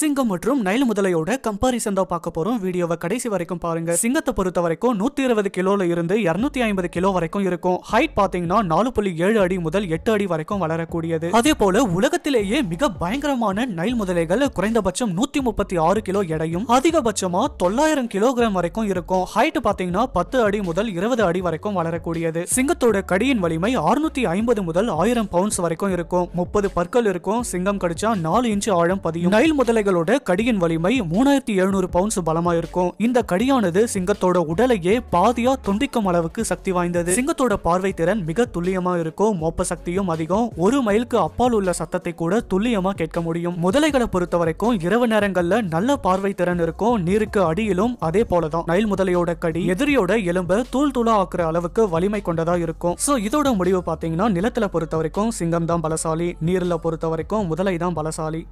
சிங்கம் மற்றும் Nile முதலையோட comparison தான் பார்க்க போறோம் வீடியோவை கடைசி வரைக்கும் பாருங்க சிங்கத்தை பொறுத்த வரைக்கும் நூத்தி இருபது கிலோல இருந்து இருநூத்தி ஐம்பது கிலோ வரைக்கும் இருக்கும் ஹைட் பாத்தீங்கன்னா நாலு புள்ளி ஏழு அடி முதல் எட்டு அடி வரைக்கும் வளரக்கூடியது அதே போல உலகத்திலேயே மிக பயங்கரமான நைல் முதலைகள் குறைந்தபட்சம் நூத்தி முப்பத்தி ஆறு கிலோ எடையும் அதிகபட்சமா தொள்ளாயிரம் கிலோகிராம் வரைக்கும் இருக்கும் ஹைட் பாத்தீங்கன்னா பத்து அடி முதல் இருபது அடி வரைக்கும் வளரக்கூடியது சிங்கத்தோட கடியின் வலிமை அறுநூத்தி ஐம்பது முதல் ஆயிரம் பவுண்ட்ஸ் வரைக்கும் இருக்கும் முப்பது பற்கள் இருக்கும் சிங்கம் கடிச்சா நாலு இன்ச்சு ஆழம் பதியும் நைல் முதலைகள் இவைகளோட கடியின் வலிமை மூணாயிரத்தி எழுநூறு பவுன்ஸ் பலமா இருக்கும் இந்த கடியானது சிங்கத்தோட உடலையே பாதியா துண்டிக்கும் அளவுக்கு சக்தி வாய்ந்தது சிங்கத்தோட பார்வை திறன் மிக துல்லியமா இருக்கும் மோப்ப சக்தியும் அதிகம் ஒரு மைலுக்கு அப்பால் உள்ள சத்தத்தை கூட துல்லியமா கேட்க முடியும் முதலைகளை பொறுத்த வரைக்கும் இரவு நேரங்கள்ல நல்ல பார்வை திறன் இருக்கும் நீருக்கு அடியிலும் அதே போலதான் நைல் முதலையோட கடி எதிரியோட எலும்ப தூள் தூளா ஆக்குற அளவுக்கு வலிமை கொண்டதா இருக்கும் சோ இதோட முடிவு பாத்தீங்கன்னா நிலத்துல பொறுத்த வரைக்கும் சிங்கம் தான் பலசாலி நீர்ல பொறுத்த வரைக்கும் முதலை தான் பலசாலி